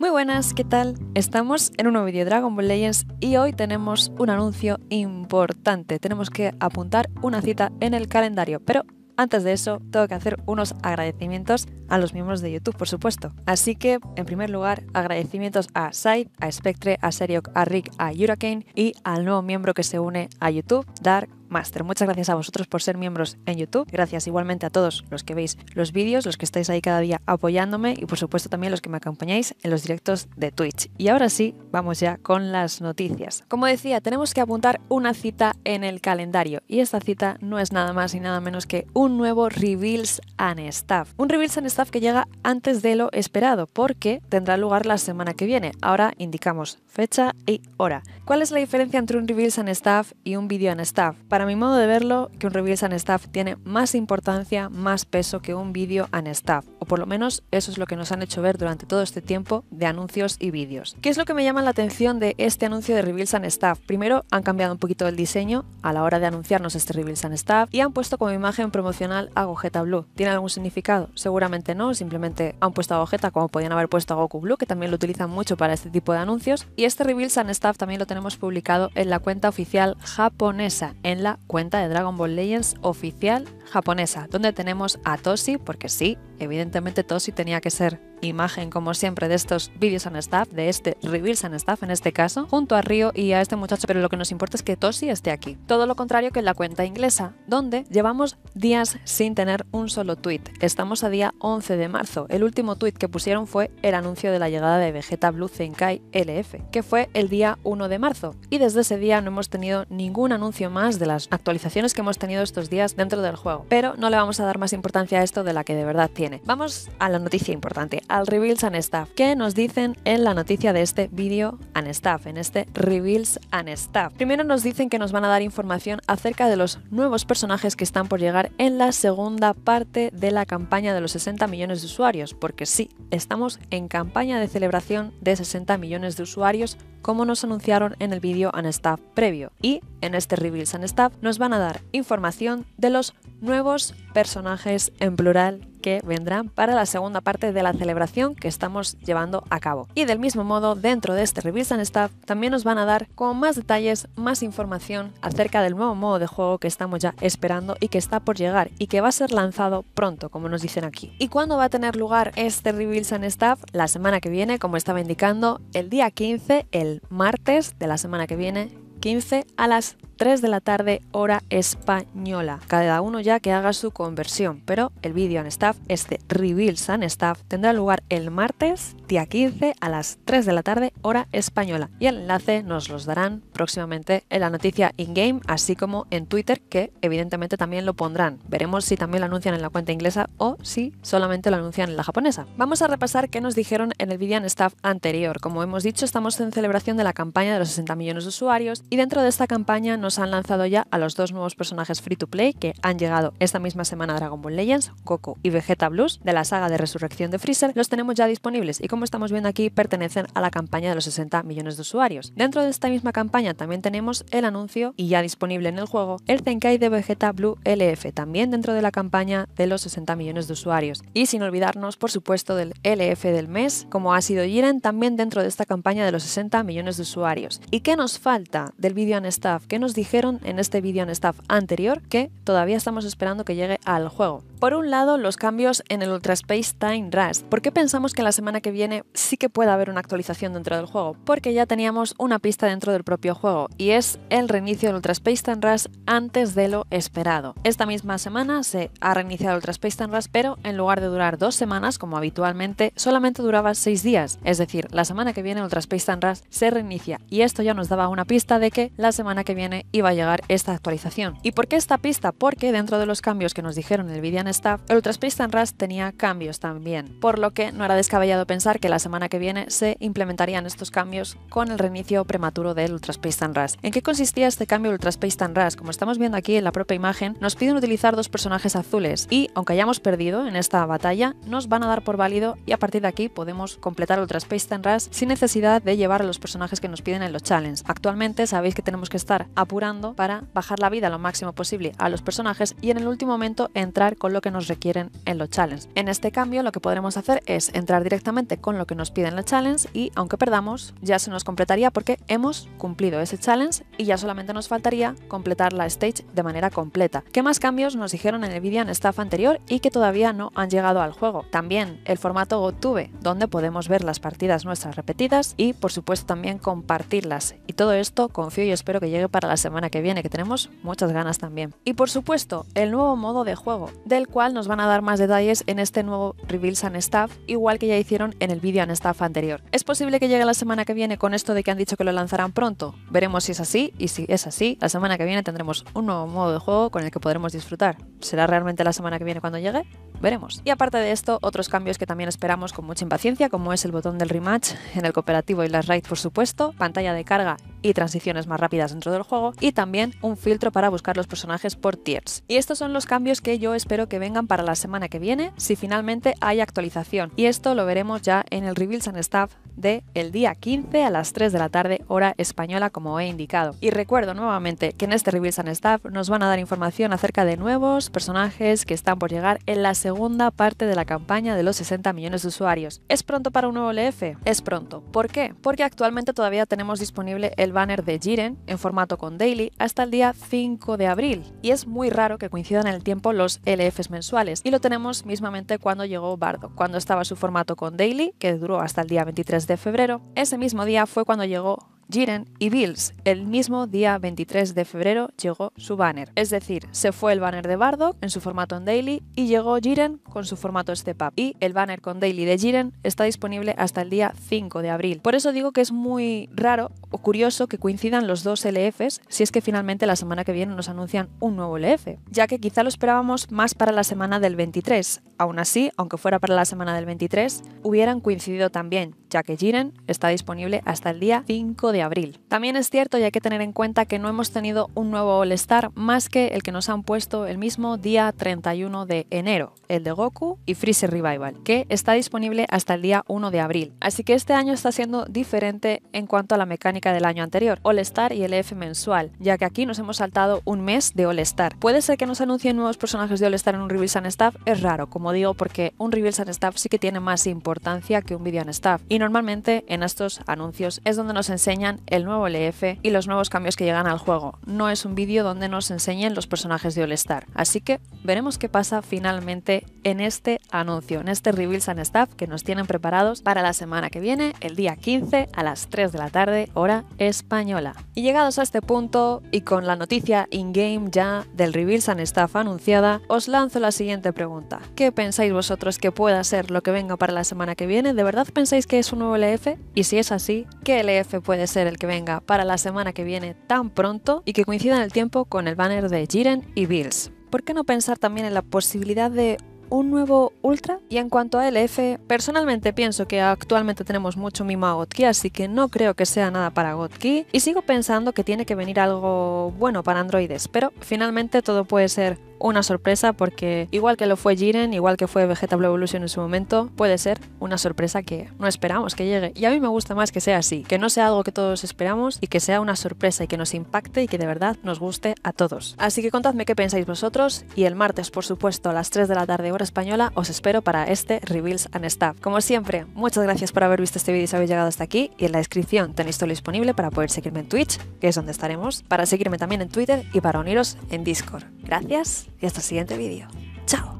Muy buenas, ¿qué tal? Estamos en un nuevo vídeo de Dragon Ball Legends y hoy tenemos un anuncio importante. Tenemos que apuntar una cita en el calendario, pero antes de eso tengo que hacer unos agradecimientos a los miembros de YouTube, por supuesto. Así que, en primer lugar, agradecimientos a Side, a Spectre, a Seriok, a Rick, a Hurricane y al nuevo miembro que se une a YouTube, Dark Master. Muchas gracias a vosotros por ser miembros en YouTube. Gracias igualmente a todos los que veis los vídeos, los que estáis ahí cada día apoyándome y por supuesto también los que me acompañáis en los directos de Twitch. Y ahora sí, vamos ya con las noticias. Como decía, tenemos que apuntar una cita en el calendario y esta cita no es nada más y nada menos que un nuevo Reveals and Staff. Un Reveals and Staff que llega antes de lo esperado porque tendrá lugar la semana que viene. Ahora indicamos fecha y hora. ¿Cuál es la diferencia entre un Reveals and Staff y un vídeo and Staff? Para mi modo de verlo, que un Reveals and Staff tiene más importancia, más peso que un Video and Staff, o por lo menos eso es lo que nos han hecho ver durante todo este tiempo de anuncios y vídeos. ¿Qué es lo que me llama la atención de este anuncio de Reveals and Staff? Primero, han cambiado un poquito el diseño a la hora de anunciarnos este Reveals and Staff y han puesto como imagen promocional a Gogeta Blue. ¿Tiene algún significado? Seguramente no, simplemente han puesto a Gogeta como podían haber puesto a Goku Blue, que también lo utilizan mucho para este tipo de anuncios, y este Reveals and Staff también lo tenemos hemos publicado en la cuenta oficial japonesa, en la cuenta de Dragon Ball Legends oficial japonesa, donde tenemos a Toshi, porque sí, evidentemente Toshi tenía que ser imagen, como siempre, de estos vídeos and staff, de este reveals and staff en este caso, junto a Ryo y a este muchacho, pero lo que nos importa es que Toshi esté aquí. Todo lo contrario que en la cuenta inglesa, donde llevamos días sin tener un solo tweet. Estamos a día 11 de marzo. El último tweet que pusieron fue el anuncio de la llegada de Vegeta Blue Zenkai LF, que fue el día 1 de marzo. Y desde ese día no hemos tenido ningún anuncio más de las actualizaciones que hemos tenido estos días dentro del juego. Pero no le vamos a dar más importancia a esto de la que de verdad tiene. Vamos a la noticia importante, al Reveals and Staff. ¿Qué nos dicen en la noticia de este vídeo and staff? en este Reveals and Staff. Primero nos dicen que nos van a dar información acerca de los nuevos personajes que están por llegar en la segunda parte de la campaña de los 60 millones de usuarios, porque sí, estamos en campaña de celebración de 60 millones de usuarios como nos anunciaron en el vídeo and staff previo. Y en este Reveals and Staff nos van a dar información de los nuevos personajes en plural que vendrán para la segunda parte de la celebración que estamos llevando a cabo. Y del mismo modo, dentro de este Reveal and Staff también nos van a dar con más detalles, más información acerca del nuevo modo de juego que estamos ya esperando y que está por llegar y que va a ser lanzado pronto, como nos dicen aquí. ¿Y cuándo va a tener lugar este Reveal and Staff? La semana que viene, como estaba indicando, el día 15, el martes de la semana que viene, 15 a las 3 de la tarde hora española. Cada uno ya que haga su conversión, pero el vídeo en staff, este reveal and staff, tendrá lugar el martes día 15 a las 3 de la tarde hora española y el enlace nos los darán próximamente en la noticia in-game así como en Twitter que evidentemente también lo pondrán. Veremos si también lo anuncian en la cuenta inglesa o si solamente lo anuncian en la japonesa. Vamos a repasar qué nos dijeron en el video en staff anterior. Como hemos dicho, estamos en celebración de la campaña de los 60 millones de usuarios y dentro de esta campaña nos han lanzado ya a los dos nuevos personajes free to play que han llegado esta misma semana a Dragon Ball Legends, Goku y Vegeta Blues, de la saga de resurrección de Freezer, los tenemos ya disponibles y como estamos viendo aquí, pertenecen a la campaña de los 60 millones de usuarios. Dentro de esta misma campaña también tenemos el anuncio y ya disponible en el juego, el Zenkai de Vegeta Blue LF, también dentro de la campaña de los 60 millones de usuarios. Y sin olvidarnos, por supuesto, del LF del mes, como ha sido Jiren, también dentro de esta campaña de los 60 millones de usuarios. ¿Y qué nos falta del vídeo en staff? ¿Qué nos dijeron en este vídeo en staff anterior que todavía estamos esperando que llegue al juego. Por un lado, los cambios en el Ultra Space Time Rush. ¿Por qué pensamos que la semana que viene sí que puede haber una actualización dentro del juego? Porque ya teníamos una pista dentro del propio juego y es el reinicio del Ultra Space Time Rush antes de lo esperado. Esta misma semana se ha reiniciado el Ultra Space Time Rush, pero en lugar de durar dos semanas, como habitualmente, solamente duraba seis días. Es decir, la semana que viene el Ultra Space Time Rush se reinicia y esto ya nos daba una pista de que la semana que viene iba a llegar esta actualización. ¿Y por qué esta pista? Porque dentro de los cambios que nos dijeron el Vidian Staff, el space en Rust tenía cambios también, por lo que no era descabellado pensar que la semana que viene se implementarían estos cambios con el reinicio prematuro del Ultra en Rush. ¿En qué consistía este cambio Ultra Tan Rush? Como estamos viendo aquí en la propia imagen, nos piden utilizar dos personajes azules y, aunque hayamos perdido en esta batalla, nos van a dar por válido y a partir de aquí podemos completar Ultra en Rust sin necesidad de llevar a los personajes que nos piden en los challenges. Actualmente sabéis que tenemos que estar a apurando para bajar la vida lo máximo posible a los personajes y en el último momento entrar con lo que nos requieren en los challenges. En este cambio lo que podremos hacer es entrar directamente con lo que nos piden los challenge y aunque perdamos ya se nos completaría porque hemos cumplido ese challenge y ya solamente nos faltaría completar la stage de manera completa. ¿Qué más cambios nos dijeron en el vídeo en staff anterior y que todavía no han llegado al juego? También el formato GoTube, donde podemos ver las partidas nuestras repetidas y por supuesto también compartirlas. Y todo esto confío y espero que llegue para las semana que viene, que tenemos muchas ganas también. Y por supuesto, el nuevo modo de juego, del cual nos van a dar más detalles en este nuevo Reveals and Staff, igual que ya hicieron en el vídeo and Staff anterior. Es posible que llegue la semana que viene con esto de que han dicho que lo lanzarán pronto. Veremos si es así y si es así, la semana que viene tendremos un nuevo modo de juego con el que podremos disfrutar. ¿Será realmente la semana que viene cuando llegue? Veremos. Y aparte de esto, otros cambios que también esperamos con mucha impaciencia, como es el botón del rematch en el cooperativo y las raids, por supuesto, pantalla de carga y transiciones más rápidas dentro del juego, y también un filtro para buscar los personajes por tiers. Y estos son los cambios que yo espero que vengan para la semana que viene, si finalmente hay actualización. Y esto lo veremos ya en el Reveals and Staff de el día 15 a las 3 de la tarde, hora española, como he indicado. Y recuerdo nuevamente que en este Reveals and Staff nos van a dar información acerca de nuevos personajes que están por llegar en la segunda parte de la campaña de los 60 millones de usuarios. ¿Es pronto para un nuevo LF? Es pronto. ¿Por qué? Porque actualmente todavía tenemos disponible el banner de Jiren en formato con Daily hasta el día 5 de abril y es muy raro que coincidan en el tiempo los LFs mensuales y lo tenemos mismamente cuando llegó Bardo, cuando estaba su formato con Daily, que duró hasta el día 23 de febrero. Ese mismo día fue cuando llegó Jiren y Bills. El mismo día 23 de febrero llegó su banner, es decir, se fue el banner de Bardock en su formato en daily y llegó Jiren con su formato step up. Y el banner con daily de Jiren está disponible hasta el día 5 de abril. Por eso digo que es muy raro o curioso que coincidan los dos LFs si es que finalmente la semana que viene nos anuncian un nuevo LF, ya que quizá lo esperábamos más para la semana del 23. Aún así, aunque fuera para la semana del 23, hubieran coincidido también, ya que Jiren está disponible hasta el día 5 de abril. También es cierto y hay que tener en cuenta que no hemos tenido un nuevo All-Star más que el que nos han puesto el mismo día 31 de enero, el de Goku y Freezer Revival, que está disponible hasta el día 1 de abril. Así que este año está siendo diferente en cuanto a la mecánica del año anterior, All-Star y el EF mensual, ya que aquí nos hemos saltado un mes de All-Star. Puede ser que nos anuncien nuevos personajes de All-Star en un Reveal and Staff, es raro, como digo, porque un Reveal and Staff sí que tiene más importancia que un Video and Staff, y normalmente en estos anuncios es donde nos enseña el nuevo LF y los nuevos cambios que llegan al juego. No es un vídeo donde nos enseñen los personajes de All Star, así que veremos qué pasa finalmente en este anuncio, en este Reveals and Staff que nos tienen preparados para la semana que viene, el día 15 a las 3 de la tarde, hora española. Y llegados a este punto y con la noticia in-game ya del Reveals and Staff anunciada, os lanzo la siguiente pregunta. ¿Qué pensáis vosotros que pueda ser lo que venga para la semana que viene? ¿De verdad pensáis que es un nuevo LF? Y si es así, ¿qué LF puede ser el que venga para la semana que viene tan pronto y que coincida en el tiempo con el banner de Jiren y Bills? ¿Por qué no pensar también en la posibilidad de un nuevo Ultra. Y en cuanto a LF, personalmente pienso que actualmente tenemos mucho mimo a así que no creo que sea nada para GodKey. Y sigo pensando que tiene que venir algo bueno para androides, pero finalmente todo puede ser una sorpresa porque igual que lo fue Jiren, igual que fue Vegetable Evolution en su momento, puede ser una sorpresa que no esperamos que llegue. Y a mí me gusta más que sea así, que no sea algo que todos esperamos y que sea una sorpresa y que nos impacte y que de verdad nos guste a todos. Así que contadme qué pensáis vosotros y el martes, por supuesto, a las 3 de la tarde hora española, os espero para este Reveals and Stuff. Como siempre, muchas gracias por haber visto este vídeo y si habéis llegado hasta aquí y en la descripción tenéis todo lo disponible para poder seguirme en Twitch, que es donde estaremos, para seguirme también en Twitter y para uniros en Discord. Gracias y hasta el siguiente vídeo. ¡Chao!